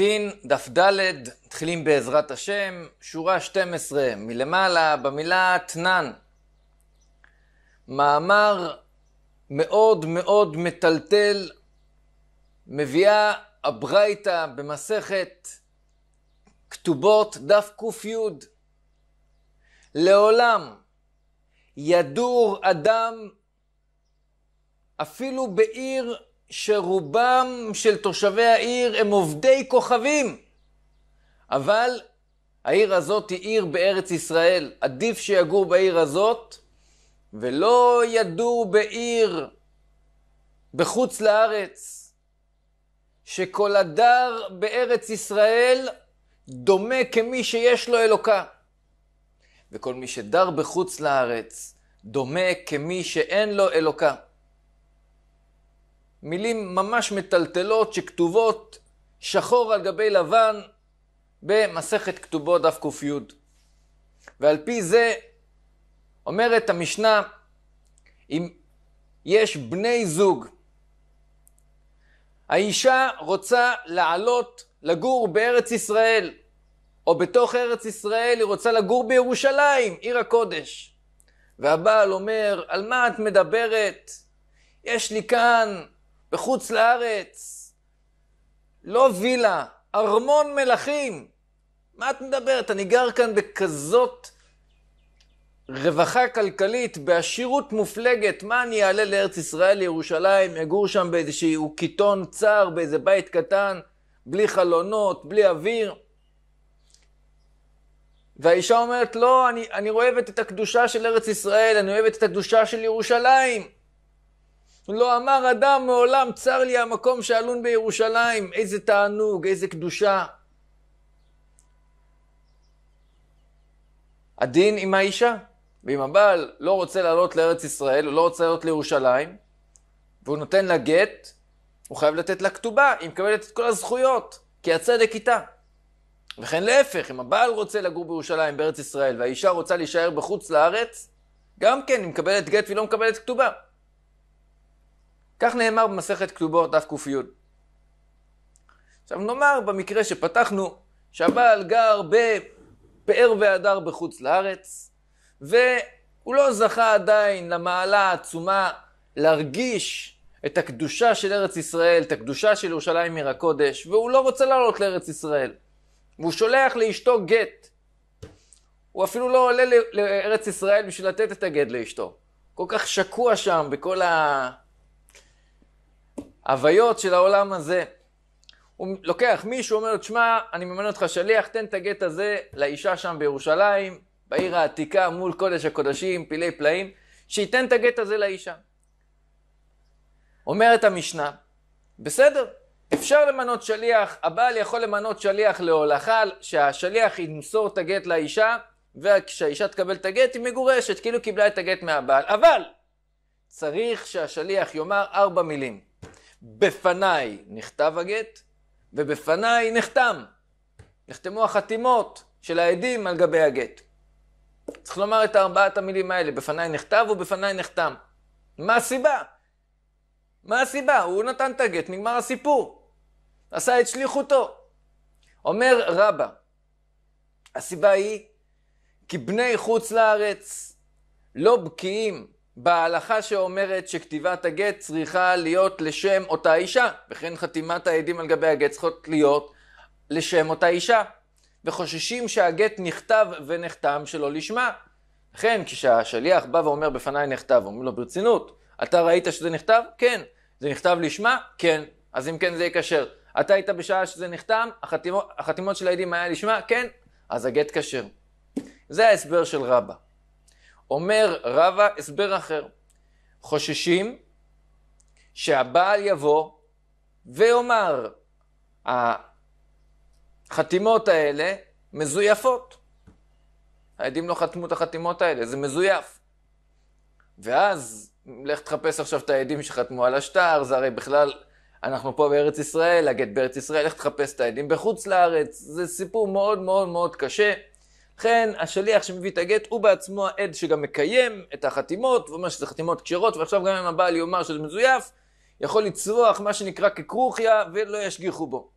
גיטין, דף ד', מתחילים בעזרת השם, שורה 12 מלמעלה, במילה תנן. מאמר מאוד מאוד מטלטל, מביאה הברייתא במסכת כתובות דף ק"י. לעולם ידור אדם אפילו בעיר שרובם של תושבי העיר הם עובדי כוכבים. אבל העיר הזאת היא עיר בארץ ישראל. עדיף שיגור בעיר הזאת, ולא ידור בעיר בחוץ לארץ, שכל הדר בארץ ישראל דומה כמי שיש לו אלוקה. וכל מי שדר בחוץ לארץ דומה כמי שאין לו אלוקה. מילים ממש מטלטלות שכתובות שחור על גבי לבן במסכת כתובות דף ק"י. ועל פי זה אומרת המשנה, אם יש בני זוג, האישה רוצה לעלות לגור בארץ ישראל, או בתוך ארץ ישראל היא רוצה לגור בירושלים, עיר הקודש. והבעל אומר, על מה את מדברת? יש לי כאן בחוץ לארץ, לא וילה, ארמון מלכים. מה את מדברת? אני גר כאן בכזאת רווחה כלכלית, בעשירות מופלגת. מה, אני אעלה לארץ ישראל, לירושלים, אגור שם באיזשהו קיטון צר, באיזה בית קטן, בלי חלונות, בלי אוויר? והאישה אומרת, לא, אני, אני אוהבת את הקדושה של ארץ ישראל, אני אוהבת את הקדושה של ירושלים. לא אמר אדם מעולם, צר לי המקום שעלון בירושלים, איזה תענוג, איזה קדושה. הדין עם האישה, ואם הבעל לא רוצה לעלות לארץ ישראל, הוא לא רוצה לעלות לירושלים, והוא נותן לה גט, הוא חייב לתת לה כתובה, היא מקבלת את כל הזכויות, כי הצדק איתה. וכן להפך, אם הבעל רוצה לגור בירושלים, בארץ ישראל, והאישה רוצה להישאר בחוץ לארץ, גם כן, היא מקבלת גט והיא לא מקבלת כתובה. כך נאמר במסכת כתובות דף ק"י. עכשיו נאמר במקרה שפתחנו, שהבעל גר בפאר והדר בחוץ לארץ, והוא לא זכה עדיין למעלה העצומה להרגיש את הקדושה של ארץ ישראל, את הקדושה של ירושלים עיר הקודש, והוא לא רוצה לעלות לארץ ישראל. והוא שולח לאשתו גט. הוא אפילו לא עולה לארץ ישראל בשביל לתת את הגט לאשתו. כל כך שקוע שם בכל ה... הוויות של העולם הזה. הוא לוקח מישהו, אומר לו, תשמע, אני ממנה אותך שליח, תן את הגט הזה לאישה שם בירושלים, בעיר העתיקה, מול קודש הקודשים, פילי פלאים, שייתן את הגט הזה לאישה. אומרת המשנה, בסדר, אפשר למנות שליח, הבעל יכול למנות שליח להולכה, שהשליח ימסור את הגט לאישה, וכשהאישה תקבל את הגט היא מגורשת, כאילו קיבלה את הגט מהבעל, אבל צריך שהשליח יאמר ארבע מילים. בפניי נכתב הגט, ובפניי נחתם. נחתמו החתימות של העדים על גבי הגט. צריך לומר את ארבעת המילים האלה, בפניי נכתב ובפניי נחתם. מה הסיבה? מה הסיבה? הוא נתן את הגט, נגמר הסיפור. עשה את שליחותו. אומר רבא, הסיבה היא כי בני חוץ לארץ לא בקיאים בהלכה שאומרת שכתיבת הגט צריכה להיות לשם אותה אישה, וכן חתימת העדים על גבי הגט צריכות להיות לשם אותה אישה, וחוששים שהגט נכתב ונחתם שלא לשמה. לכן כשהשליח בא ואומר בפניי נכתב, אומרים לו ברצינות, אתה ראית שזה נכתב? כן. זה נכתב לשמה? כן. אז אם כן זה יהיה אתה היית בשעה שזה נחתם, החתימות, החתימות של העדים היה לשמה? כן. אז הגט כשר. זה ההסבר של רבא. אומר רבא הסבר אחר. חוששים שהבעל יבוא ויאמר, החתימות האלה מזויפות. העדים לא חתמו את החתימות האלה, זה מזויף. ואז לך תחפש עכשיו את העדים שחתמו על השטר, זה הרי בכלל, אנחנו פה בארץ ישראל, הגט בארץ ישראל, לך תחפש את העדים בחוץ לארץ, זה סיפור מאוד מאוד מאוד קשה. לכן השליח שמביא את הגט הוא בעצמו העד שגם מקיים את החתימות, ואומר שזה חתימות כשרות, ועכשיו גם אם הבעל יאמר שזה מזויף, יכול לצרוח מה שנקרא ככרוכיה ולא ישגיחו בו.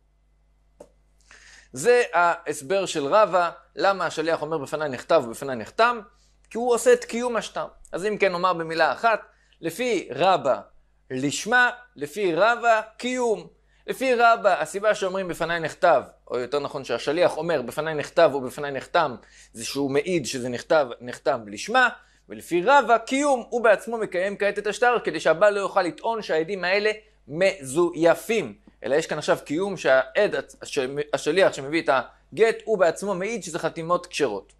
זה ההסבר של רבא, למה השליח אומר בפני נכתב ובפני נכתם, כי הוא עושה את קיום השטר. אז אם כן נאמר במילה אחת, לפי רבא לשמה, לפי רבא קיום. לפי רבה, הסיבה שאומרים בפניי נכתב, או יותר נכון שהשליח אומר בפניי נכתב ובפניי נחתם, זה שהוא מעיד שזה נכתב, נחתם לשמה, ולפי רבה, קיום הוא בעצמו מקיים כעת את השטר, כדי שהבעל לא יוכל לטעון שהעדים האלה מזויפים. אלא יש כאן עכשיו קיום שהעד, השליח שמביא את הגט, הוא בעצמו מעיד שזה חתימות כשרות.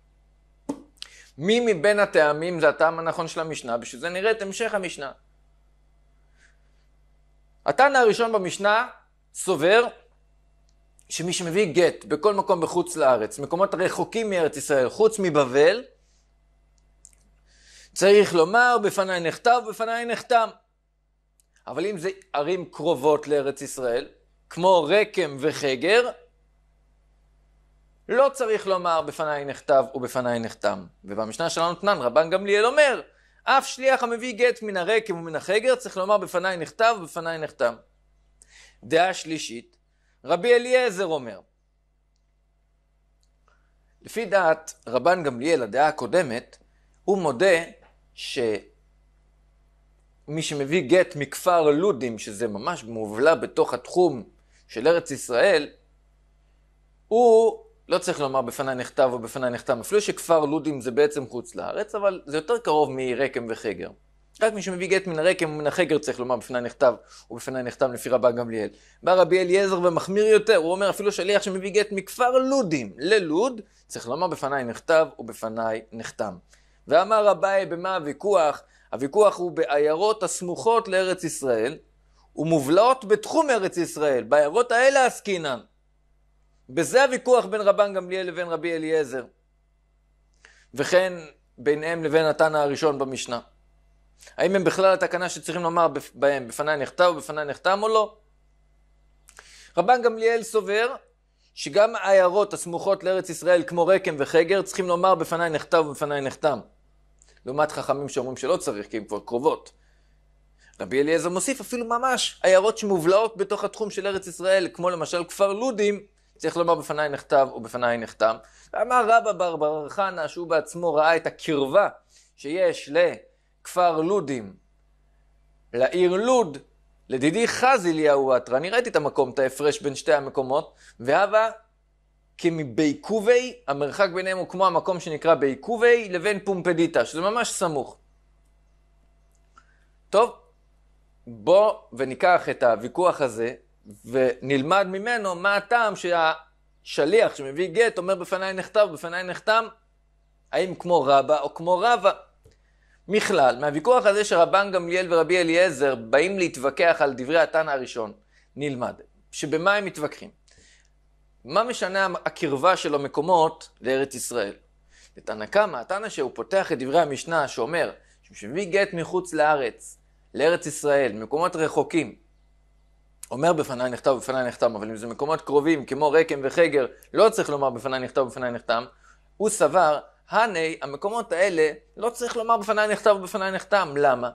מי מבין הטעמים זה הטעם הנכון של המשנה, בשביל זה נראה את המשך המשנה. הטען הראשון במשנה סובר שמי שמביא גט בכל מקום בחוץ לארץ, מקומות רחוקים מארץ ישראל, חוץ מבבל, צריך לומר בפניי נכתב בפניי נחתם. אבל אם זה ערים קרובות לארץ ישראל, כמו רקם וחגר, לא צריך לומר בפניי נכתב ובפניי נחתם. ובמשנה שלנו תנן, רבן גמליאל אומר, אף שליח המביא גט מן הרקם ומן החגר צריך לומר בפניי נכתב ובפניי נחתם. דעה שלישית, רבי אליעזר אומר. לפי דעת רבן גמליאל, הדעה הקודמת, הוא מודה שמי שמביא גט מכפר לודים, שזה ממש מובלע בתוך התחום של ארץ ישראל, הוא, לא צריך לומר בפניי נכתב או בפניי נכתב, אפילו שכפר לודים זה בעצם חוץ לארץ, אבל זה יותר קרוב מרקם וחגר. רק מי שמביא גט מן הרקם ומן החקר צריך לומר בפני הנכתב, ובפני הנכתב לפי רבה גמליאל. בא רבי אליעזר ומחמיר יותר, הוא אומר אפילו שליח שמביא גט מכפר לודים ללוד, צריך לומר בפניי נכתב ובפניי נחתם. ואמר רבי במה הוויכוח? הוויכוח הוא בעיירות הסמוכות לארץ ישראל, ומובלעות בתחום ארץ ישראל, בעיירות האלה עסקינן. בזה הוויכוח בין רבן גמליאל לבין רבי אליעזר. וכן ביניהם לבין התנא הראשון במשנה. האם הם בכלל התקנה שצריכים לומר בהם, בפניי נחתם או בפניי נחתם או לא? רבן גמליאל סובר שגם העיירות הסמוכות לארץ ישראל כמו רקם וחגר צריכים לומר בפניי נחתם ובפניי נחתם. לעומת חכמים שאומרים שלא צריך כי הם כבר קרובות. רבי אליעזר מוסיף אפילו ממש עיירות שמובלעות בתוך התחום של ארץ ישראל, כמו למשל כפר לודים, צריך לומר בפניי נכתב או בפניי נחתם. ואמר רבא בר בר חנה, שהוא בעצמו ראה את הקרבה שיש ל... כפר לודים, לעיר לוד, לדידי חז אליהו עטרה, אני ראיתי את המקום, את ההפרש בין שתי המקומות, והווה כמבייקובי, המרחק ביניהם הוא כמו המקום שנקרא בייקובי, לבין פומפדיטה, שזה ממש סמוך. טוב, בוא וניקח את הוויכוח הזה ונלמד ממנו מה הטעם שהשליח שמביא גט אומר בפניי נחתם, בפניי נחתם, האם כמו רבא או כמו רבא. מכלל, מהוויכוח הזה שרבן גמליאל ורבי אליעזר באים להתווכח על דברי התנא הראשון, נלמד, שבמה הם מתווכחים? מה משנה הקרבה של המקומות לארץ ישראל? לתנא קמא, התנא שהוא פותח את דברי המשנה שאומר, שמביא גט מחוץ לארץ, לארץ ישראל, מקומות רחוקים, אומר בפניי נכתב ובפניי נחתם, אבל אם זה מקומות קרובים כמו רקם וחגר, לא צריך לומר בפניי נכתב ובפניי נחתם, הוא סבר הני, המקומות האלה, לא צריך לומר בפניי נכתב ובפניי נחתם. למה?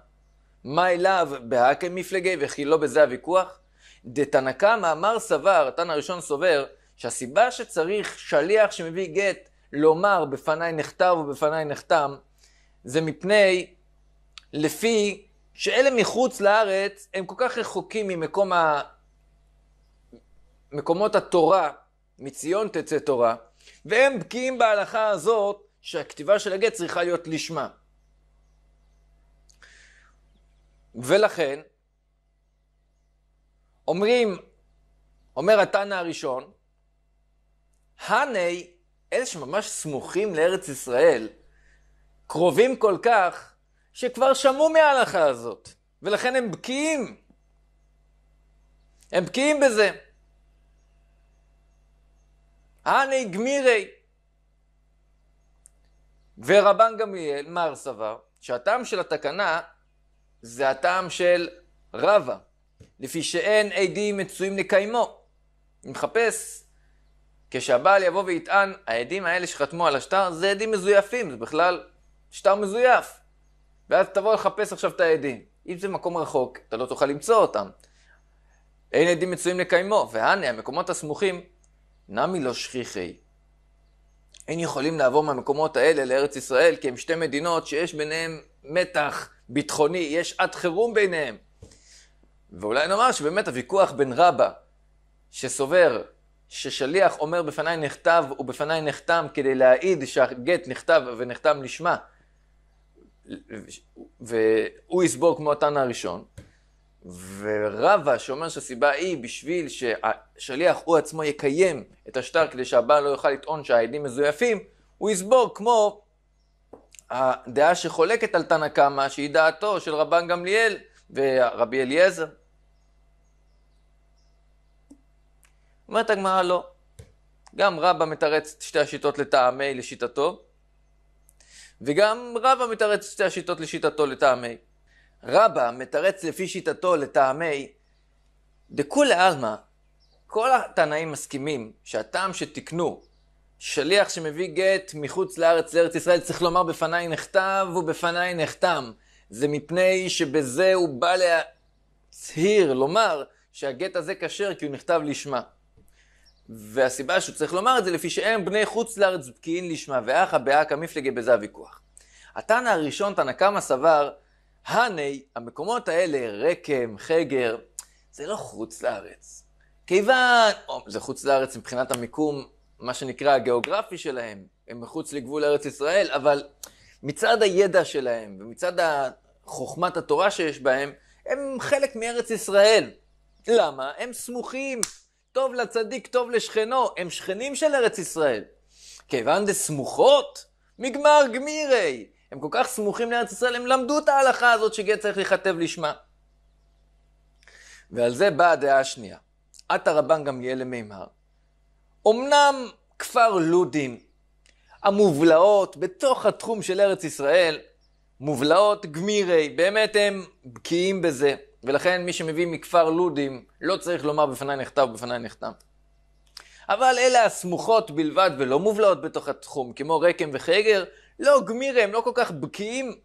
מה אליו בהאקם מפלגי וכי לא בזה הוויכוח? דתנא קמא אמר סבר, התנא הראשון סובר, שהסיבה שצריך שליח שמביא גט לומר בפניי נכתב ובפניי נחתם, זה מפני, לפי שאלה מחוץ לארץ, הם כל כך רחוקים ממקום ה... מקומות התורה, מציון תצא תורה, והם בקיאים בהלכה הזאת שהכתיבה של הגט צריכה להיות לשמה. ולכן, אומרים, אומר התנא הראשון, הני, אלה שממש סמוכים לארץ ישראל, קרובים כל כך, שכבר שמעו מההלכה הזאת, ולכן הם בקיאים. הם בקיאים בזה. הני גמירי, ורבן גמליאל, מר סבר, שהטעם של התקנה זה הטעם של רבה, לפי שאין עדים מצויים לקיימו. אני מחפש, כשהבעל יבוא ויטען, העדים האלה שחתמו על השטר זה עדים מזויפים, זה בכלל שטר מזויף. ואז תבוא לחפש עכשיו את העדים. אם זה מקום רחוק, אתה לא תוכל למצוא אותם. אין עדים מצויים לקיימו, והנה המקומות הסמוכים, נמי לא שכיחי. אין יכולים לעבור מהמקומות האלה לארץ ישראל, כי הם שתי מדינות שיש ביניהם מתח ביטחוני, יש עד חירום ביניהם. ואולי נאמר שבאמת הוויכוח בין רבא, שסובר ששליח אומר בפניי נכתב ובפניי נחתם כדי להעיד שהגט נכתב ונחתם לשמה, והוא יסבור כמו התנא הראשון, ורבה שאומר שהסיבה היא בשביל שהשליח הוא עצמו יקיים את השטר כדי שהבעל לא יוכל לטעון שהעדים מזויפים, הוא יסבור כמו הדעה שחולקת על תנא קמא, שהיא דעתו של רבן גמליאל ורבי אליעזר. אומרת הגמרא לא. גם רבא מתרץ שתי השיטות לטעמי לשיטתו, וגם רבא מתרץ שתי השיטות לשיטתו לטעמי. רבא מתרץ לפי שיטתו לטעמי דכולי עלמא, כל התנאים מסכימים שהטעם שתיקנו שליח שמביא גט מחוץ לארץ לארץ ישראל צריך לומר בפניי נכתב ובפניי נחתם. זה מפני שבזה הוא בא להצהיר, לומר, שהגט הזה כשר כי הוא נכתב לשמה. והסיבה שהוא צריך לומר את זה לפי שהם בני חוץ לארץ בקיאים לשמה, ואחא באקא מפלגי בזה הוויכוח. התנא הראשון, תנא קמא סבר, הני, המקומות האלה, רקם, חגר, זה לא חוץ לארץ. כיוון, או, זה חוץ לארץ מבחינת המיקום, מה שנקרא הגיאוגרפי שלהם, הם מחוץ לגבול ארץ ישראל, אבל מצד הידע שלהם ומצד חוכמת התורה שיש בהם, הם חלק מארץ ישראל. למה? הם סמוכים. טוב לצדיק, טוב לשכנו, הם שכנים של ארץ ישראל. כיוון דסמוכות, מגמר גמירי. הם כל כך סמוכים לארץ ישראל, הם למדו את ההלכה הזאת שגט צריך להיכתב לשמה. ועל זה באה הדעה השנייה. עטה רבן גמליאל למימר. אמנם כפר לודים, המובלעות בתוך התחום של ארץ ישראל, מובלעות גמירי, באמת הם בקיאים בזה, ולכן מי שמביא מכפר לודים לא צריך לומר בפני נכתב ובפניי נכתב. אבל אלה הסמוכות בלבד ולא מובלעות בתוך התחום, כמו רקם וחגר, לא, גמירה, הם לא כל כך בקיאים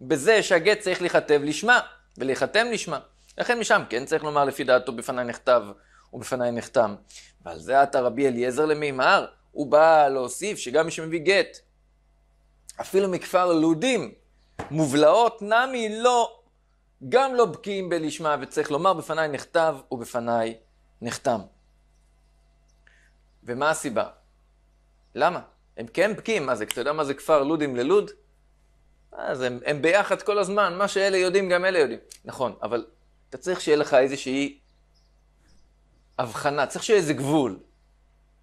בזה שהגט צריך להיכתב לשמה ולהיחתם לשמה. לכן משם כן צריך לומר לפי דעתו בפניי נכתב ובפניי נחתם. ועל זה עתה רבי אליעזר למימר, הוא בא להוסיף שגם מי שמביא גט, אפילו מכפר לודים, מובלעות נמי לא, גם לא בקיאים בלשמה, וצריך לומר בפניי נכתב ובפניי נחתם. ומה הסיבה? למה? הם כן בקיאים, מה זה, אתה יודע מה זה כפר לודים ללוד? אז הם, הם ביחד כל הזמן, מה שאלה יודעים גם אלה יודעים. נכון, אבל אתה צריך שיהיה לך איזושהי הבחנה, צריך שיהיה איזה גבול.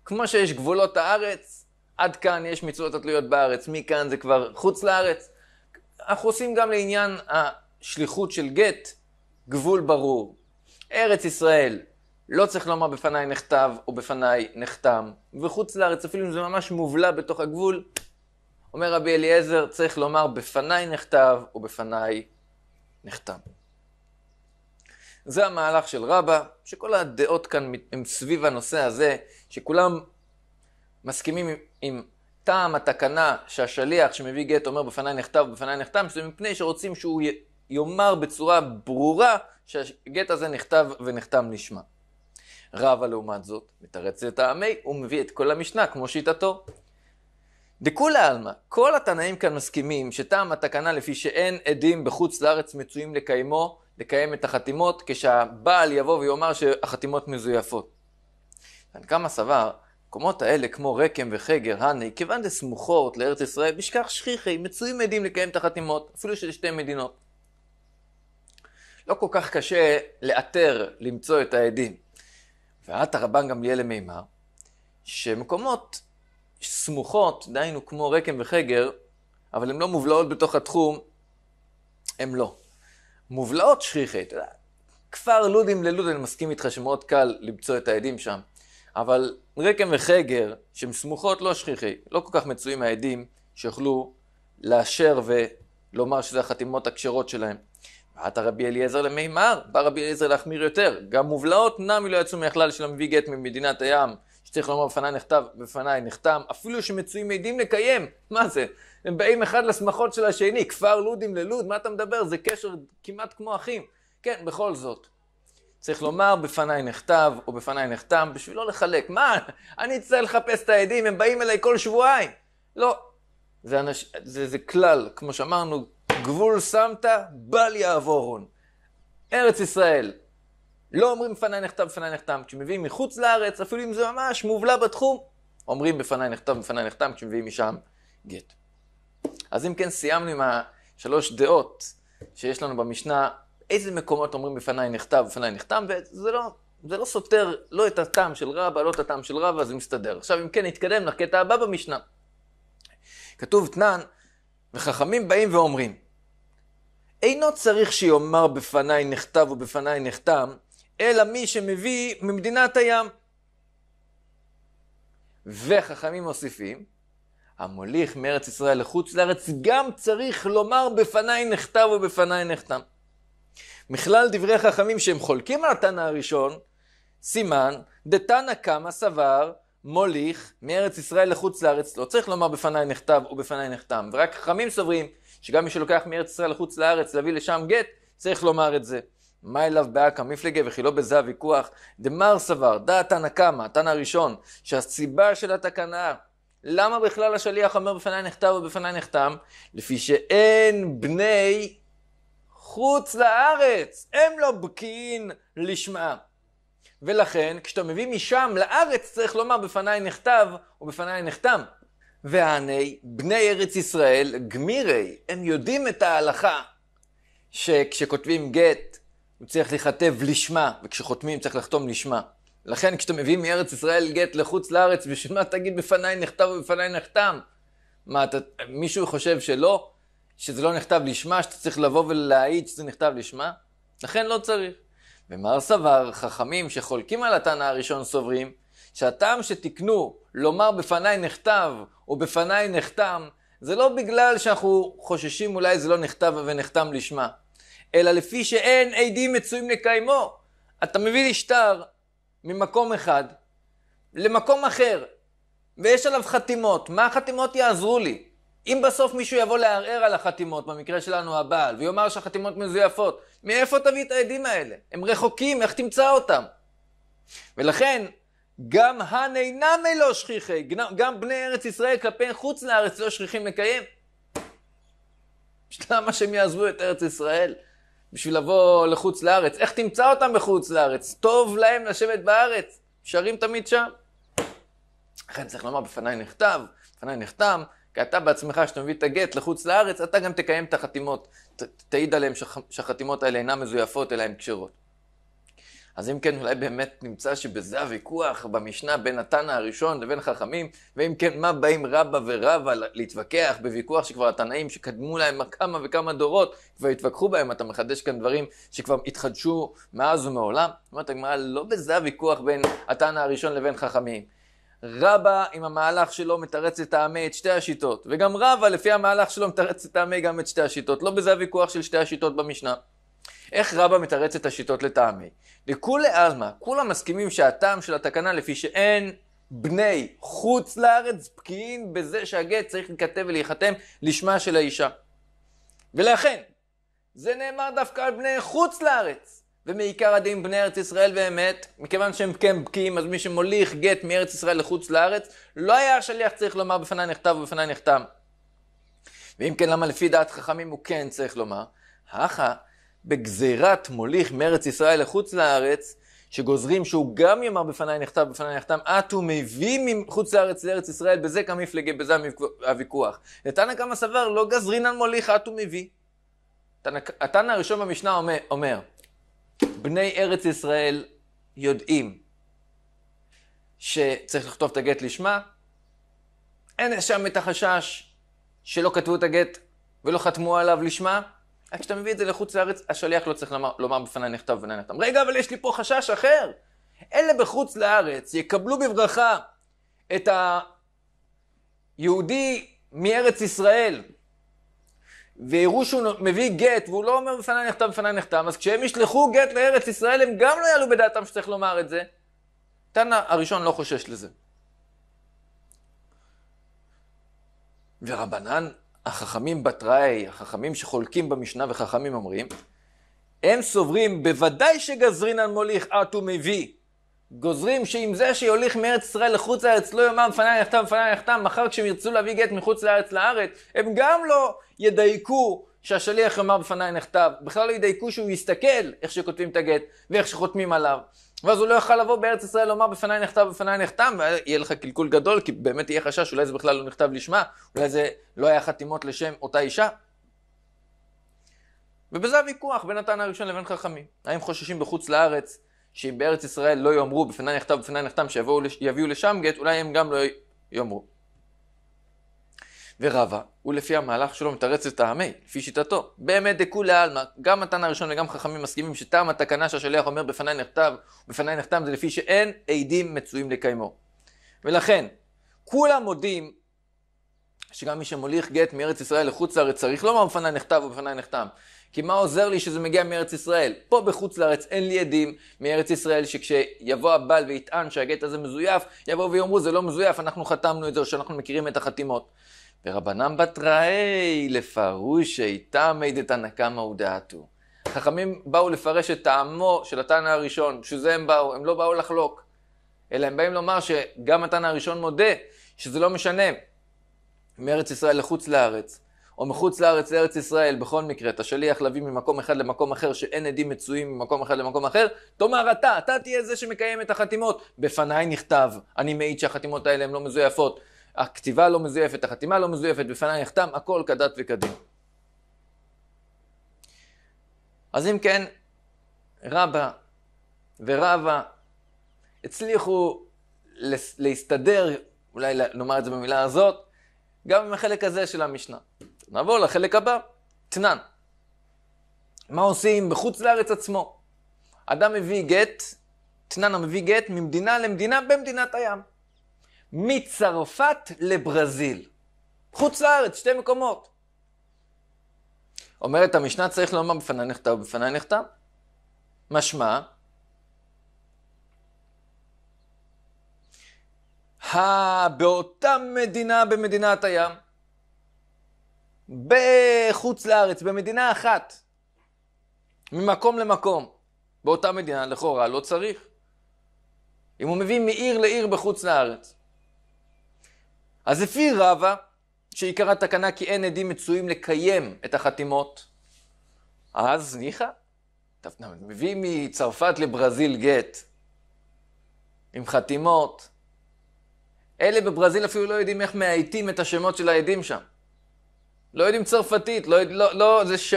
כמו שיש גבולות הארץ, עד כאן יש מצוות התלויות בארץ, מכאן זה כבר חוץ לארץ. אנחנו עושים גם לעניין השליחות של גט, גבול ברור. ארץ ישראל, לא צריך לומר בפניי נכתב או בפניי נחתם. וחוץ לארץ, אפילו אם זה ממש מובלע בתוך הגבול, אומר רבי אליעזר, צריך לומר בפניי נכתב או בפניי נחתם. זה המהלך של רבא, שכל הדעות כאן הם סביב הנושא הזה, שכולם מסכימים עם, עם טעם התקנה שהשליח שמביא גט אומר בפניי נכתב ובפניי נחתם, זה מפני שרוצים שהוא י, יאמר בצורה ברורה שהגט הזה נכתב ונחתם נשמע. רבה לעומת זאת, מתרץ את העמי, הוא מביא את כל המשנה כמו שיטתו. דכולי עלמא, כל התנאים כאן מסכימים שטעם התקנה לפי שאין עדים בחוץ לארץ מצויים לקיימו, לקיים את החתימות, כשהבעל יבוא ויאמר שהחתימות מזויפות. כמה סבר, מקומות האלה כמו רקם וחגר, הני, כיוון דסמוכות לארץ ישראל, משכח שכיחי, מצויים עדים לקיים את החתימות, אפילו של שתי מדינות. לא כל כך קשה לאתר, למצוא את העדים. וענת הרבן גמליאל למימר, שמקומות סמוכות, דהיינו כמו רקם וחגר, אבל הן לא מובלעות בתוך התחום, הן לא. מובלעות שכיחי, כפר לודים ללוד, אני מסכים איתך שמאוד קל למצוא את העדים שם, אבל רקם וחגר, שהן סמוכות, לא שכיחי, לא כל כך מצויים העדים שיוכלו לאשר ולומר שזה החתימות הכשרות שלהם. ואתה רבי אליעזר למימר, בא רבי אליעזר להחמיר יותר. גם מובלעות נמי לא יצאו מהכלל של המביא גט ממדינת הים, שצריך לומר בפניי נכתב, בפניי נחתם, אפילו שמצויים עדים לקיים. מה זה? הם באים אחד לשמחות של השני, כפר לודים ללוד, מה אתה מדבר? זה קשר כמעט כמו אחים. כן, בכל זאת. צריך לומר בפניי נכתב או בפניי נחתם, בשביל לא לחלק. מה, אני צריך לחפש את העדים, הם באים אליי כל שבועיים. לא. זה, אנש... זה, זה כלל, כמו שאמרנו, גבול שמת, בל יעבורון. ארץ ישראל. לא אומרים בפניי נכתב, בפניי נכתב. כשמביאים מחוץ לארץ, אפילו אם זה ממש מובלע בתחום, אומרים בפניי נכתב, בפניי נכתב, כשמביאים משם גט. אז אם כן, סיימנו עם השלוש דעות שיש לנו במשנה, איזה מקומות אומרים בפניי נכתב, בפניי נכתב, וזה לא, זה לא סותר לא את הטעם של רבא, לא את הטעם של רבא, זה מסתדר. עכשיו, אם כן, נתקדם לקטע הבא במשנה. כתוב תנן, וחכמים באים ואומרים, אינו צריך שיאמר בפניי נכתב ובפניי נחתם, אלא מי שמביא ממדינת הים. וחכמים מוסיפים, המוליך מארץ ישראל לחוץ לארץ, גם צריך לומר בפניי נכתב ובפניי נחתם. מכלל דברי חכמים שהם חולקים על התנא הראשון, סימן, דתנא קמא סבר, מוליך מארץ ישראל לחוץ לארץ, לא צריך לומר בפניי נכתב ובפניי נחתם, ורק חכמים סוברים שגם מי שלוקח מארץ ישראל לחוץ לארץ להביא לשם גט, צריך לומר את זה. מה אליו באקה מפלגה וכי לא בזה הוויכוח? דמר סבר, דעת תנא קמא, התנא הראשון, שהסיבה של התקנה, למה בכלל השליח אומר בפניי נכתב ובפניי נחתם? לפי שאין בני חוץ לארץ, הם לא בקיאין לשמה. ולכן, כשאתה מביא משם לארץ, צריך לומר בפניי נכתב ובפניי נחתם. והעני, בני ארץ ישראל, גמירי, הם יודעים את ההלכה שכשכותבים גט, הוא צריך להיכתב לשמה, וכשחותמים צריך לחתום לשמה. לכן כשאתם מביאים מארץ ישראל גט לחוץ לארץ, בשביל מה תגיד בפניי נכתב ובפניי נחתם? מה, אתה, מישהו חושב שלא? שזה לא נכתב לשמה, שאתה צריך לבוא ולהעיד שזה נכתב לשמה? לכן לא צריך. ומר סבר, חכמים שחולקים על התנא הראשון סוברים, שהטעם שתיקנו לומר בפניי נכתב או בפניי נחתם, זה לא בגלל שאנחנו חוששים אולי זה לא נכתב ונחתם לשמה, אלא לפי שאין עדים מצויים לקיימו. אתה מביא לי שטר ממקום אחד למקום אחר, ויש עליו חתימות. מה החתימות יעזרו לי? אם בסוף מישהו יבוא לערער על החתימות, במקרה שלנו הבעל, ויאמר שהחתימות מזויפות, מאיפה תביא את העדים האלה? הם רחוקים, איך תמצא אותם? ולכן, גם הן אינם לא שכיחי, גם בני ארץ ישראל כלפי חוץ לארץ לא שכיחים לקיים. למה שהם יעזבו את ארץ ישראל? בשביל לבוא לחוץ לארץ. איך תמצא אותם בחוץ לארץ? טוב להם לשבת בארץ, שרים תמיד שם. לכן צריך לומר, בפניי נכתב, בפניי נחתם, כי אתה בעצמך, כשאתה מביא את הגט לחוץ לארץ, אתה גם תקיים את החתימות. ת, תעיד עליהם שהחתימות האלה אינן מזויפות, אלא הן כשרות. אז אם כן, אולי באמת נמצא שבזה הוויכוח במשנה בין התנא הראשון לבין חכמים, ואם כן, מה באים רבא ורבא להתווכח בוויכוח שכבר התנאים שקדמו להם כמה וכמה דורות, כבר התווכחו בהם, אתה מחדש כאן דברים שכבר התחדשו מאז ומעולם. זאת אומרת הגמרא, לא בזה הוויכוח בין התנא הראשון לבין חכמים. רבא עם המהלך שלו מתרץ את טעמי את שתי השיטות, וגם רבא לפי המהלך שלו מתרץ את טעמי גם את שתי השיטות. לא בזה הוויכוח של שתי השיטות במשנה. איך רבא מתרץ את השיטות לטעמי? לכולי עלמא, כולם מסכימים שהטעם של התקנה לפי שאין בני חוץ לארץ בקיאים בזה שהגט צריך להיכתב ולהיחתם לשמה של האישה. ולכן, זה נאמר דווקא על בני חוץ לארץ. ומעיקר הדין בני ארץ ישראל באמת, מכיוון שהם כן בקיאים, אז מי שמוליך גט מארץ ישראל לחוץ לארץ, לא היה השליח צריך לומר בפני נכתב ובפני נחתם. ואם כן, למה לפי דעת חכמים הוא כן צריך לומר? הכה, בגזירת מוליך מארץ ישראל לחוץ לארץ, שגוזרים שהוא גם יאמר בפניי נכתב, בפניי נכתב, את אה, הוא מביא מחוץ לארץ לארץ ישראל, בזה כמפלגי, בזה הוויכוח. נתנא קמא סבר, לא גזרינן מוליך, את אה, הוא מביא. התנא הראשון במשנה אומר, אומר, בני ארץ ישראל יודעים שצריך לכתוב את הגט לשמה, אין שם את החשש שלא כתבו את הגט ולא חתמו עליו לשמה, רק אה, כשאתה מביא את זה לחוץ לארץ, השליח לא צריך לומר, לומר בפניי נכתב ובניי נכתב. רגע, אבל יש לי פה חשש אחר. אלה בחוץ לארץ יקבלו בברכה את היהודי מארץ ישראל, ויראו שהוא מביא גט, והוא לא אומר בפניי נכתב בפניי נכתב, אז כשהם ישלחו גט לארץ ישראל, הם גם לא יעלו בדעתם שצריך לומר את זה. תנא הראשון לא חושש לזה. ורבנן החכמים בתראי, החכמים שחולקים במשנה וחכמים אומרים, הם סוברים בוודאי שגזרינן מוליך עת אה, ומביא. גוזרים שעם זה שיוליך מארץ ישראל לחוץ לארץ לא יאמר מפניי יחתם מפניי יחתם, מחר כשהם ירצו להביא גט מחוץ לארץ לארץ, הם גם לא ידייקו שהשליח יאמר בפניי נכתב, בכלל לא ידייקו שהוא יסתכל איך שכותבים את הגט ואיך שחותמים עליו. ואז הוא לא יכל לבוא בארץ ישראל לומר בפניי נכתב, בפניי נחתם, ויהיה לך קלקול גדול, כי באמת יהיה חשש, אולי זה בכלל לא נכתב לשמה, אולי זה לא היה חתימות לשם אותה אישה. ובזה הוויכוח בין התנא הראשון לבין חכמים. האם חוששים בחוץ לארץ, שאם בארץ ישראל לא יאמרו בפניי נכתב, בפניי נחתם, שיביאו לשם גט, אולי הם גם לא יאמרו. ורבה, הוא לפי המהלך שלו מתרץ את טעמי, לפי שיטתו. באמת דכולי עלמא, גם מתן הראשון וגם חכמים מסכימים שטעם התקנה שהשליח אומר בפניי נכתב, בפניי נכתב זה לפי שאין עדים מצויים לקיימו. ולכן, כולם מודים שגם מי שמוליך גט מארץ ישראל לחוץ לארץ צריך לומר לא בפניי נכתב ובפניי נכתב. כי מה עוזר לי שזה מגיע מארץ ישראל? פה בחוץ לארץ אין לי עדים מארץ ישראל שכשיבוא הבעל ויטען שהגט הזה מזויף, יבואו ויאמרו זה לא מזויף, אנחנו חתמנו את זה או שאנחנו מכירים את החתימות. ורבנם בתראי לפרושי טעמי דתנא קמא ודעתו. חכמים באו לפרש את טעמו של התנא הראשון, בשביל זה הם באו, הם לא באו לחלוק, אלא הם באים לומר שגם התנא הראשון מודה שזה לא משנה מארץ ישראל לחוץ לארץ, או מחוץ לארץ לארץ ישראל, בכל מקרה, אתה שליח להביא ממקום אחד למקום אחר, שאין עדים מצויים ממקום אחד למקום אחר, תאמר אתה, אתה תהיה זה שמקיים את החתימות. בפניי נכתב, אני מעיד שהחתימות האלה הן לא מזויפות. הכתיבה לא מזויפת, החתימה לא מזויפת, בפניי נחתם, הכל כדת וכדין. אז אם כן, רבא ורבא הצליחו להסתדר, אולי נאמר את זה במילה הזאת, גם עם החלק הזה של המשנה. נעבור לחלק הבא, תנן. מה עושים בחוץ לארץ עצמו? אדם מביא גט, תנן המביא גט ממדינה למדינה במדינת הים. מצרפת לברזיל. חוץ לארץ, שתי מקומות. אומרת המשנה, צריך לומר בפני נכתב ובפני נכתב. משמע, באותה מדינה במדינת הים, בחוץ לארץ, במדינה אחת, ממקום למקום, באותה מדינה, לכאורה, לא צריך. אם הוא מביא מעיר לעיר בחוץ לארץ, אז לפי רבא, שעיקר התקנה כי אין עדים מצויים לקיים את החתימות, אז ניחא, אתה מביא מצרפת לברזיל גט, עם חתימות. אלה בברזיל אפילו לא יודעים איך מאייתים את השמות של העדים שם. לא יודעים צרפתית, לא, לא, לא, זה ש...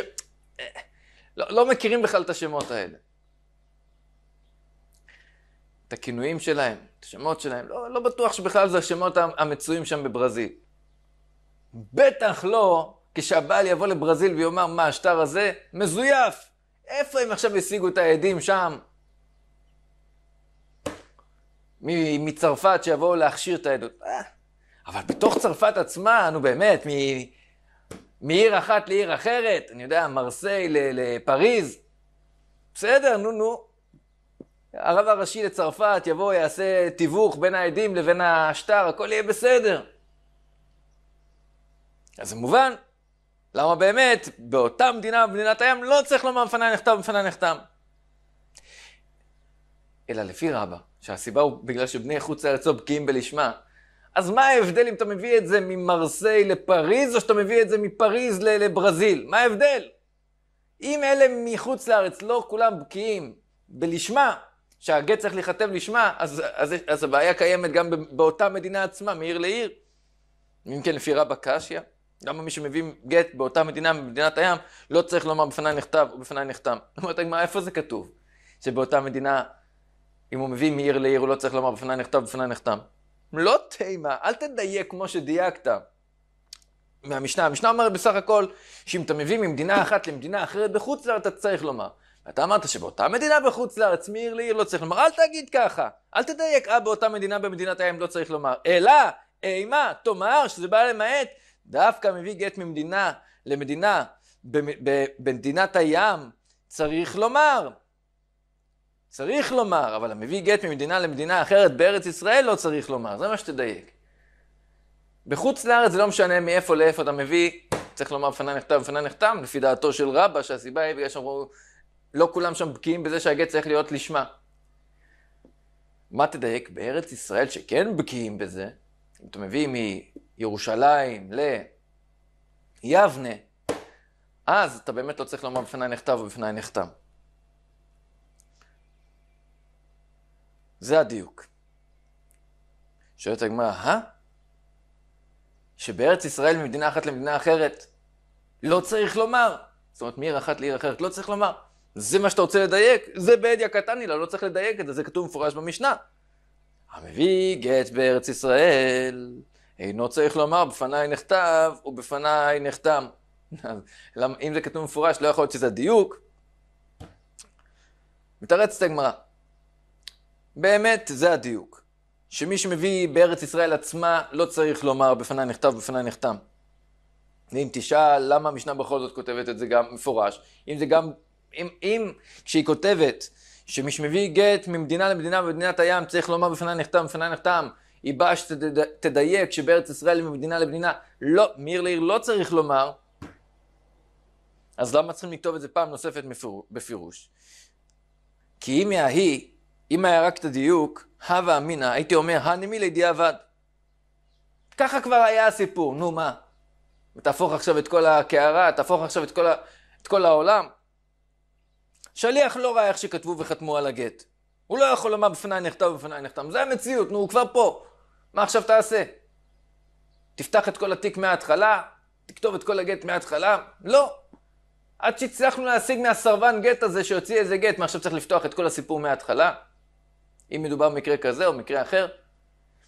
לא, לא מכירים בכלל את השמות האלה. את הכינויים שלהם. את השמות שלהם, לא, לא בטוח שבכלל זה השמות המצויים שם בברזיל. בטח לא כשהבעל יבוא לברזיל ויאמר, מה, השטר הזה מזויף. איפה הם עכשיו השיגו את העדים שם? מצרפת שיבואו להכשיר את העדות. אה, אבל בתוך צרפת עצמה, נו באמת, מ... מעיר אחת לעיר אחרת, אני יודע, מרסיי לפריז, בסדר, נו נו, הרב הראשי לצרפת יבוא, יעשה תיווך בין העדים לבין השטר, הכל יהיה בסדר. אז זה מובן. למה באמת, באותה מדינה, במדינת הים, לא צריך לומר מפני נחתם, מפני נחתם. אלא לפי רבא, שהסיבה הוא בגלל שבני חוץ לארץ לא בקיאים בלשמה. אז מה ההבדל אם אתה מביא את זה ממרסיי לפריז, או שאתה מביא את זה מפריז לברזיל? מה ההבדל? אם אלה מחוץ לארץ לא כולם בקיאים בלשמה, שהגט צריך להיכתב לשמה, אז, אז, אז הבעיה קיימת גם באותה מדינה עצמה, מעיר לעיר. אם כן, לפי רבא קשיא, למה מי שמביא גט באותה מדינה, במדינת הים, לא צריך לומר בפניי נכתב או בפניי נחתם? זאת אומרת הגמרא, איפה זה כתוב? שבאותה מדינה, אם הוא מביא מעיר לעיר, הוא לא צריך לומר בפניי נכתב, או בפניי נחתם. לא תימה, אל תדייק כמו שדייקת. מהמשנה, המשנה אומרת בסך הכל, שאם אתה מביא ממדינה אחת למדינה אחרת בחוץ לארץ, אתה צריך לומר. אתה אמרת שבאותה מדינה בחוץ לארץ, מעיר לעיר לא צריך לומר, אל תגיד ככה, אל תדייק, אה באותה מדינה במדינת הים לא צריך לומר, אלא, אימה, תאמר, שזה בא למעט, דווקא מביא גט ממדינה למדינה, במדינת הים, צריך לומר. צריך לומר, אבל המביא גט ממדינה למדינה אחרת בארץ ישראל לא צריך לומר, זה מה שתדייק. בחוץ לארץ זה לא משנה מאיפה לאיפה אתה מביא, צריך לומר בפניי נחתם ובפניי נחתם, לפי דעתו של רבא, שהסיבה היא בגלל שאמרו... לא כולם שם בקיאים בזה שהגט צריך להיות לשמה. מה תדייק בארץ ישראל שכן בקיאים בזה, אם אתה מביא מירושלים ליבנה, אז אתה באמת לא צריך לומר בפניי נכתב ובפניי נחתם. זה הדיוק. שואלת הגמרא, אה? שבארץ ישראל ממדינה אחת למדינה אחרת לא צריך לומר. זאת אומרת, מעיר אחת לעיר אחרת לא צריך לומר. זה מה שאתה רוצה לדייק? זה בעדיה קטנילה, לא צריך לדייק את זה, זה כתוב מפורש במשנה. המביא גט בארץ ישראל, אינו צריך לומר בפניי נכתב ובפניי נחתם. אם זה כתוב מפורש, לא יכול להיות שזה דיוק. מתרצת הגמרא. באמת, זה הדיוק. שמי שמביא בארץ ישראל עצמה, לא צריך לומר בפניי נכתב ובפניי נחתם. אם תשאל למה המשנה בכל זאת כותבת את זה גם מפורש, אם זה גם אם, אם כשהיא כותבת שמי שמביא גט ממדינה למדינה במדינת הים צריך לומר בפניי נחתם, בפניי נחתם, היא באה שתדייק שבארץ ישראל היא ממדינה למדינה, לא, מעיר לעיר לא צריך לומר, אז למה צריכים לכתוב את זה פעם נוספת בפירוש? כי אם היה היא, אם היה רק את הדיוק, הווה אמינא, הייתי אומר, הנמי לדיעבד. ככה כבר היה הסיפור, נו מה? תהפוך עכשיו את כל הקערה, תהפוך עכשיו את כל, ה... את כל העולם. שליח לא ראה איך שכתבו וחתמו על הגט. הוא לא יכול לומר בפניי נכתב ובפניי נכתב. זה המציאות, נו, הוא כבר פה. מה עכשיו תעשה? תפתח את כל התיק מההתחלה? תכתוב את כל הגט מההתחלה? לא. עד שהצלחנו להשיג מהסרבן גט הזה שהוציא איזה גט, מה עכשיו צריך לפתוח את כל הסיפור מההתחלה? אם מדובר במקרה כזה או מקרה אחר.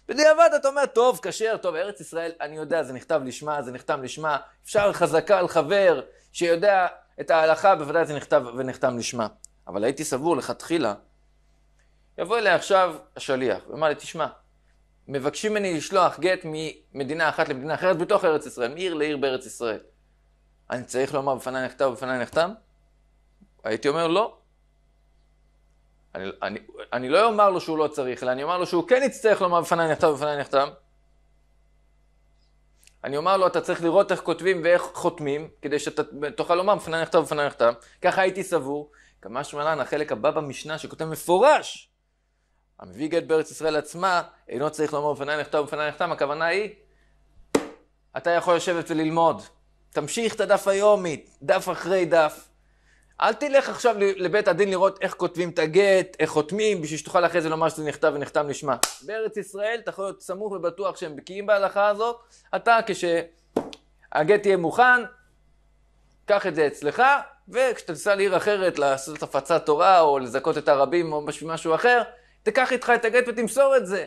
בדיעבד אתה אומר, טוב, כשר, טוב, ארץ ישראל, אני יודע, זה נכתב לשמה, זה נכתב לשמה, אפשר חזקה על חבר שיודע את ההלכה, בוודאי זה נכתב ונחתם לשמה. אבל הייתי סבור לכתחילה, יבוא אליה עכשיו השליח, ואמר לי, תשמע, מבקשים ממני לשלוח גט ממדינה אחת למדינה אחרת בתוך ארץ ישראל, מעיר לעיר בארץ ישראל. אני צריך לומר בפניי נכתב ובפניי נחתם? הייתי אומר לא. אני, אני, אני לא אומר לו שהוא לא צריך, אלא אני אומר לו שהוא כן יצטרך לומר בפניי נכתב ובפניי נחתם, אני אומר לו, אתה צריך לראות איך כותבים ואיך חותמים, כדי שאתה תוכל לומר, מפנה נכתב ומפנה נכתב. ככה הייתי סבור. כמה שמלן, החלק הבא במשנה, שכותב מפורש, המביא גט בארץ ישראל עצמה, אינו צריך לומר מפנה נכתב ומפנה נכתב, הכוונה היא, אתה יכול לשבת וללמוד. תמשיך את הדף היומי, דף אחרי דף. אל תלך עכשיו לבית הדין לראות איך כותבים את הגט, איך חותמים, בשביל שתוכל אחרי זה לומר שזה נכתב ונחתם נשמע. בארץ ישראל אתה יכול להיות סמוך ובטוח שהם בקיאים בהלכה הזאת. אתה, כשהגט יהיה מוכן, קח את זה אצלך, וכשאתה תיסע לעיר אחרת לעשות הפצת תורה, או לזכות את הרבים, או משהו אחר, תקח איתך את הגט ותמסור את זה.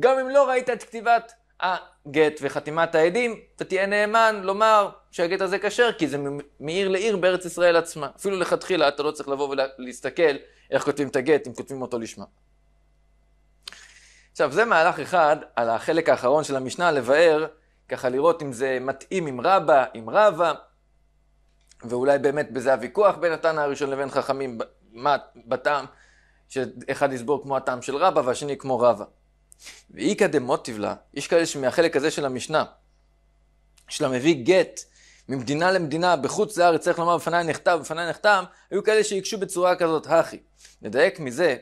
גם אם לא ראית את כתיבת הגט וחתימת העדים, אתה תהיה נאמן לומר, שהגט הזה כשר, כי זה מעיר לעיר בארץ ישראל עצמה. אפילו לכתחילה אתה לא צריך לבוא ולהסתכל איך כותבים את הגט, אם כותבים אותו לשמה. עכשיו, זה מהלך אחד על החלק האחרון של המשנה, לבאר, ככה לראות אם זה מתאים עם רבה, עם רבה, ואולי באמת בזה הוויכוח בין התנא הראשון לבין חכמים, מה, בטעם, שאחד יסבור כמו הטעם של רבה והשני כמו רבה. ואיכא דמוטיב לה, יש כאלה שמהחלק הזה של המשנה, של המביא גט, ממדינה למדינה, בחוץ לארץ, צריך לומר בפניי נכתב, בפניי נחתם, היו כאלה שייגשו בצורה כזאת, הכי. נדייק מזה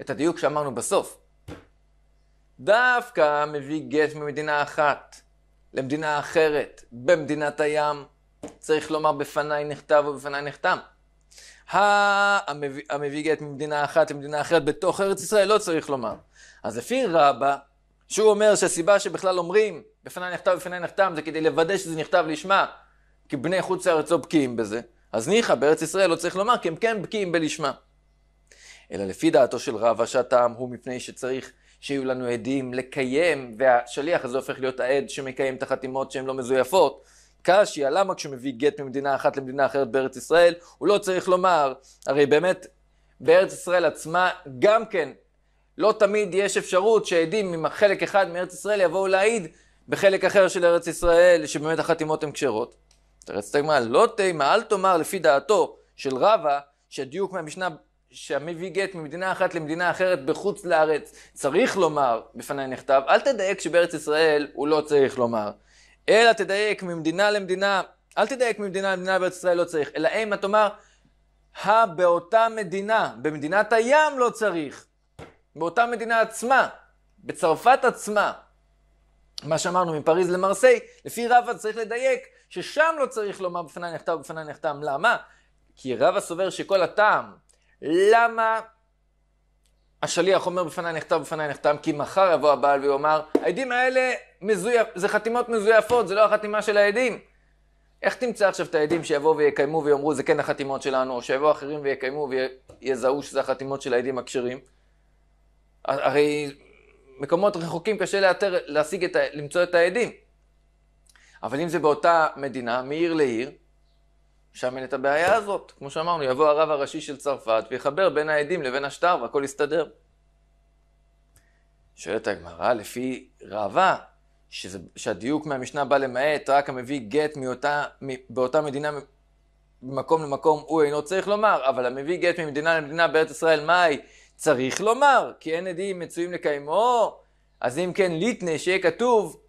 את הדיוק שאמרנו בסוף. דווקא מביא גט ממדינה אחת למדינה אחרת במדינת הים, צריך לומר בפניי נכתב ובפניי נחתם. המביא, המביא גט ממדינה אחת למדינה אחרת בתוך ארץ ישראל, לא צריך לומר. אז לפי רבא, שהוא אומר שהסיבה שבכלל אומרים בפניי נכתב ובפניי נחתם זה כדי לוודא שזה נכתב לשמה, כי בני חוץ לארץ לא בקיאים בזה, אז ניחא, בארץ ישראל לא צריך לומר, כי הם כן בקיאים בלשמה. אלא לפי דעתו של רב, השטעם הוא מפני שצריך שיהיו לנו עדים לקיים, והשליח הזה הופך להיות העד שמקיים את החתימות שהן לא מזויפות. קשי, למה כשהוא מביא גט ממדינה אחת למדינה אחרת בארץ ישראל, הוא לא צריך לומר, הרי באמת, בארץ ישראל עצמה, גם כן, לא תמיד יש אפשרות שעדים עם חלק אחד מארץ ישראל יבואו להעיד בחלק אחר של ארץ ישראל, שבאמת החתימות הן כשרות. תרצת הגמרא, לא תימא, אל תאמר לפי דעתו של רבא, שהדיוק מהמשנה שהמביא גט ממדינה אחת למדינה אחרת בחוץ לארץ צריך לומר בפני נכתב, אל תדייק שבארץ ישראל הוא לא צריך לומר, אלא תדייק ממדינה למדינה, אל תדייק ממדינה למדינה בארץ ישראל לא צריך, אלא אימה תאמר, הבאותה מדינה, במדינת הים לא צריך, באותה מדינה עצמה, בצרפת עצמה. מה שאמרנו מפריז למרסיי, לפי רבא צריך לדייק ששם לא צריך לומר בפני נחתם ובפני נחתם. למה? כי רבא סובר שכל הטעם, למה השליח אומר בפני נחתם ובפני נחתם? כי מחר יבוא הבעל ויאמר, העדים האלה מזויפ, זה חתימות מזויפות, זה לא החתימה של העדים. איך תמצא עכשיו את העדים שיבואו ויקיימו ויאמרו זה כן החתימות שלנו, או שיבואו אחרים ויקיימו ויזהו שזה החתימות של העדים הכשרים? הרי מקומות רחוקים קשה לאתר, להשיג את ה... למצוא את העדים. אבל אם זה באותה מדינה, מעיר לעיר, שם אין את הבעיה הזאת. כמו שאמרנו, יבוא הרב הראשי של צרפת ויחבר בין העדים לבין השטר והכל יסתדר. שואלת הגמרא, לפי ראווה, שזה, שהדיוק מהמשנה בא למעט רק המביא גט מאותה, באותה מדינה ממקום למקום הוא אינו צריך לומר, אבל המביא גט ממדינה למדינה בארץ ישראל, מה היא? צריך לומר, כי אין עדים מצויים לקיימו, אז אם כן ליטנה שיהיה כתוב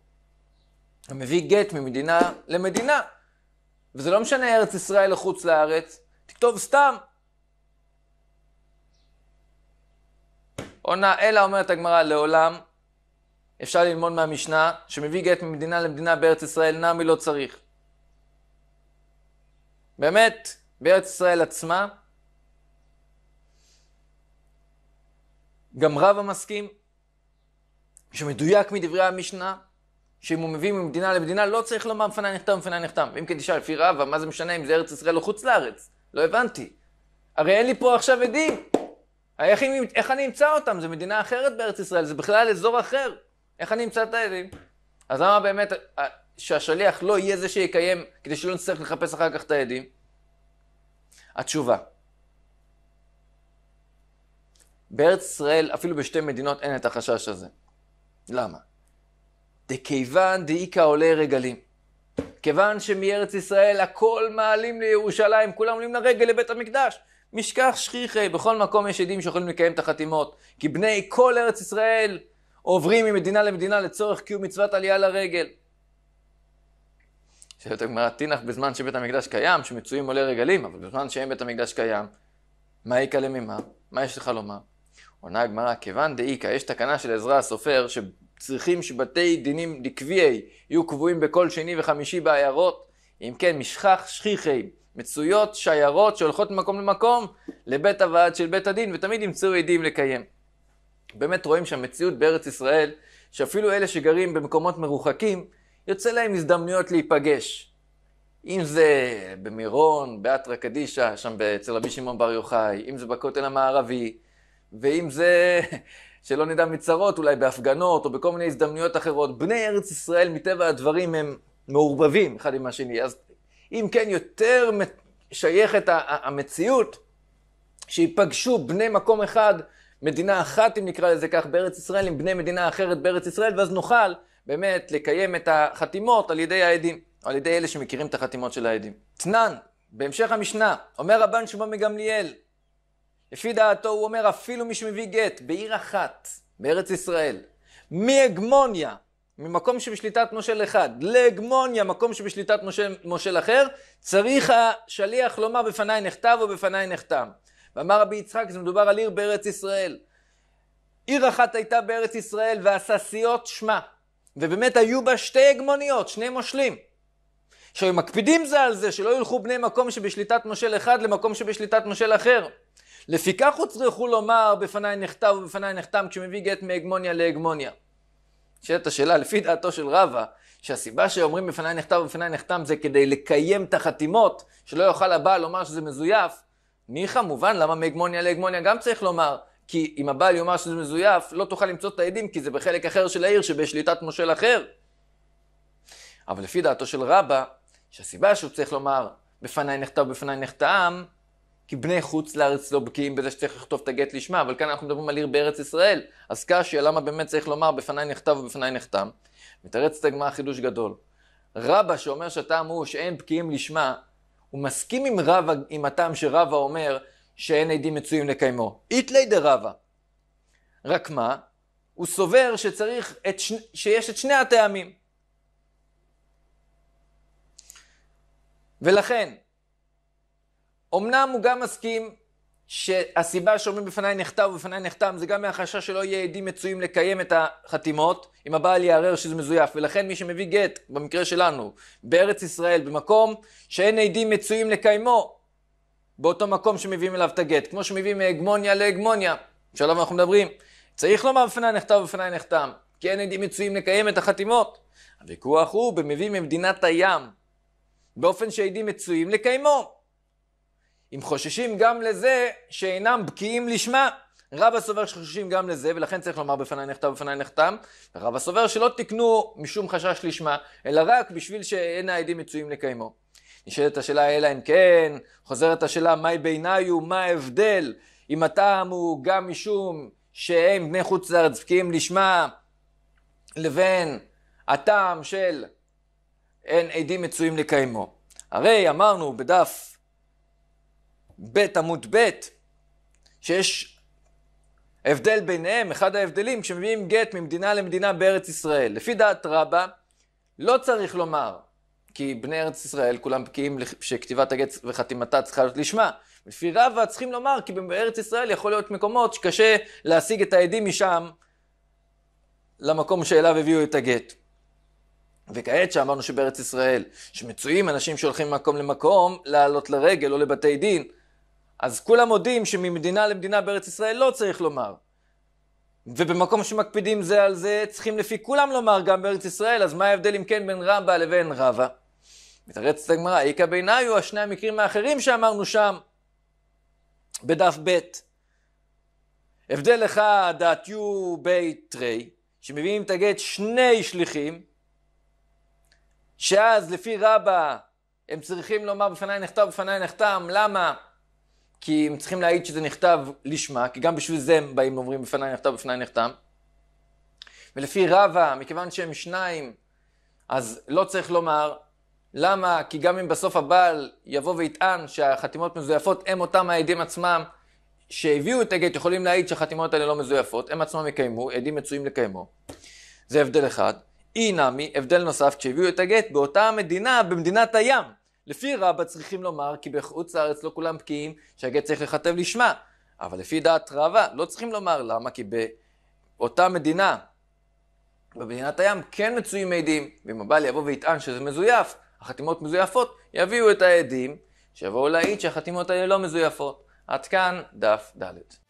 מביא גט ממדינה למדינה. וזה לא משנה ארץ ישראל או חוץ לארץ, תכתוב סתם. עונה, אלא אומרת הגמרא, לעולם אפשר ללמוד מהמשנה שמביא גט ממדינה למדינה בארץ ישראל, נמי לא צריך. באמת, בארץ ישראל עצמה, גם רבא מסכים שמדויק מדברי המשנה שאם הוא מביא ממדינה למדינה, לא צריך לומר מפני נחתם ומפני נחתם. ואם כן תשאל לפי רבא, מה זה משנה אם זה ארץ ישראל או חוץ לארץ? לא הבנתי. הרי אין לי פה עכשיו עדים. איך, איך אני אמצא אותם? זו מדינה אחרת בארץ ישראל, זה בכלל אזור אחר. איך אני אמצא את העדים? אז למה באמת שהשליח לא יהיה זה שיקיים, כדי שלא נצטרך לחפש אחר כך את העדים? התשובה. בארץ ישראל, אפילו בשתי מדינות, אין את החשש הזה. למה? דכיוון דאיכא עולה רגלים. כיוון שמארץ ישראל הכל מעלים לירושלים, כולם עולים לרגל לבית המקדש. משכח שכיחי, בכל מקום יש עדים שיכולים לקיים את החתימות. כי בני כל ארץ ישראל עוברים ממדינה למדינה לצורך קיום מצוות עלייה לרגל. שואלת הגמרא, תינח בזמן שבית המקדש קיים, שמצויים עולי רגלים, אבל בזמן שאין בית המקדש קיים, מה איכא למימה? מה יש לך לומר? עונה הגמרא, כיוון דאיכא, יש תקנה של עזרא הסופר, ש... צריכים שבתי דינים דקביעי יהיו קבועים בכל שני וחמישי בעיירות? אם כן, משכח שכיחי, מצויות שיירות שהולכות ממקום למקום לבית הוועד של בית הדין, ותמיד ימצאו עדים לקיים. באמת רואים שהמציאות בארץ ישראל, שאפילו אלה שגרים במקומות מרוחקים, יוצא להם הזדמנויות להיפגש. אם זה במירון, באתרא קדישא, שם אצל רבי שמעון בר יוחאי, אם זה בכותל המערבי, ואם זה שלא נדע מצרות, אולי בהפגנות או בכל מיני הזדמנויות אחרות. בני ארץ ישראל, מטבע הדברים, הם מעורבבים אחד עם השני. אז אם כן, יותר שייכת המציאות שיפגשו בני מקום אחד, מדינה אחת, אם נקרא לזה כך, בארץ ישראל, עם בני מדינה אחרת בארץ ישראל, ואז נוכל באמת לקיים את החתימות על ידי העדים, או על ידי אלה שמכירים את החתימות של העדים. תנן, בהמשך המשנה, אומר רבן שמעון מגמליאל, לפי דעתו הוא אומר, אפילו מי שמביא גט בעיר אחת, בארץ ישראל, מהגמוניה, ממקום שבשליטת מושל אחד, להגמוניה, מקום שבשליטת מושל, מושל אחר, צריך השליח לומר בפניי נכתב או בפניי נחתם. ואמר רבי יצחק, זה מדובר על עיר בארץ ישראל. עיר אחת הייתה בארץ ישראל והססיות שמה, ובאמת היו בה שתי הגמוניות, שני מושלים. שהיו מקפידים זה על זה, שלא ילכו בני מקום שבשליטת מושל אחד למקום שבשליטת מושל אחר. לפיכך הוצרכו לומר בפניי נכתב ובפניי נחתם כשמביא גט מהגמוניה להגמוניה. נשאלת השאלה, לפי דעתו של רבא, שהסיבה שאומרים בפניי נכתב ובפניי נחתם זה כדי לקיים את החתימות, שלא יוכל הבעל לומר שזה מזויף, ניחא מובן למה מהגמוניה להגמוניה גם צריך לומר, כי אם הבעל יאמר שזה מזויף, לא תוכל למצוא את העדים כי זה בחלק אחר של העיר שבשליטת מושל אחר. אבל לפי דעתו של רבא, שהסיבה שהוא צריך לומר בפניי נכתב ובפניי נחתם, כי בני חוץ לארץ לא בקיאים בזה שצריך לכתוב את הגט לשמה, אבל כאן אנחנו מדברים על עיר בארץ ישראל. אז קשיא, למה באמת צריך לומר בפניי נכתב ובפניי נחתם? מתרץ את הגמרא חידוש גדול. רבא שאומר שהטעם הוא שאין בקיאים לשמה, הוא מסכים עם רבא, עם הטעם שרבא אומר שאין עדים מצויים לקיימו. איתלי דה רבא. רק מה? הוא סובר שצריך את ש... שיש את שני הטעמים. ולכן, אמנם הוא גם מסכים שהסיבה שאומרים בפניי נכתב ובפניי נחתם זה גם מהחשש שלא יהיה עדים מצויים לקיים את החתימות אם הבעל יערער שזה מזויף ולכן מי שמביא גט במקרה שלנו בארץ ישראל במקום שאין עדים מצויים לקיימו באותו מקום שמביאים אליו את הגט כמו שמביאים מהגמוניה להגמוניה שעליו אנחנו מדברים צריך לומר בפניי נכתב ובפניי נחתם כי אין עדים מצויים לקיים את החתימות הוויכוח הוא במביא ממדינת הים באופן שהעדים מצויים לקיימו אם חוששים גם לזה שאינם בקיאים לשמה. רבא סובר שחוששים גם לזה, ולכן צריך לומר בפניי נחתם ובפניי נחתם. רבא סובר שלא תקנו משום חשש לשמה, אלא רק בשביל שאין העדים מצויים לקיימו. נשאלת השאלה אלא אם כן, חוזרת השאלה מהי בעיניי ומה ההבדל אם הטעם הוא גם משום שהם בני חוץ לארץ בקיאים לשמה, לבין הטעם של אין עדים מצויים לקיימו. הרי אמרנו בדף ב' עמוד ב', שיש הבדל ביניהם, אחד ההבדלים, כשמביאים גט ממדינה למדינה בארץ ישראל. לפי דעת רבה, לא צריך לומר, כי בני ארץ ישראל כולם בקיאים שכתיבת הגט וחתימתה צריכה להיות לשמה. לפי רבה צריכים לומר, כי בארץ ישראל יכול להיות מקומות שקשה להשיג את העדים משם למקום שאליו הביאו את הגט. וכעת שאמרנו שבארץ ישראל, שמצויים אנשים שהולכים ממקום למקום, לעלות לרגל או לבתי דין, אז כולם מודים שממדינה למדינה בארץ ישראל לא צריך לומר. ובמקום שמקפידים זה על זה, צריכים לפי כולם לומר גם בארץ ישראל, אז מה ההבדל אם כן בין רמב"א לבין רבא? מתרצת הגמרא, איכא בעיניו, השני המקרים האחרים שאמרנו שם, בדף ב'. הבדל אחד, דעתיו בית רי, שמביאים את הגט שני שליחים, שאז לפי רבא הם צריכים לומר בפניי נכתב, בפניי נחתם, למה? כי הם צריכים להעיד שזה נכתב לשמה, כי גם בשביל זה הם באים ואומרים בפניי נכתב, בפניי נחתם. ולפי רבא, מכיוון שהם שניים, אז לא צריך לומר. למה? כי גם אם בסוף הבעל יבוא ויטען שהחתימות מזויפות, הם אותם העדים עצמם שהביאו את הגט יכולים להעיד שהחתימות האלה לא מזויפות, הם עצמם יקיימו, עדים מצויים לקיימו. זה הבדל אחד. אי נמי, הבדל נוסף, כשהביאו את הגט באותה המדינה, במדינת הים. לפי רבא צריכים לומר כי בחוץ לארץ לא כולם בקיאים שהגט צריך לכתב לשמה. אבל לפי דעת רבא לא צריכים לומר למה כי באותה מדינה, במדינת הים, כן מצויים עדים. ואם הבעל יבוא ויטען שזה מזויף, החתימות מזויפות, יביאו את העדים שיבואו להעיד שהחתימות האלה לא מזויפות. עד כאן דף ד'.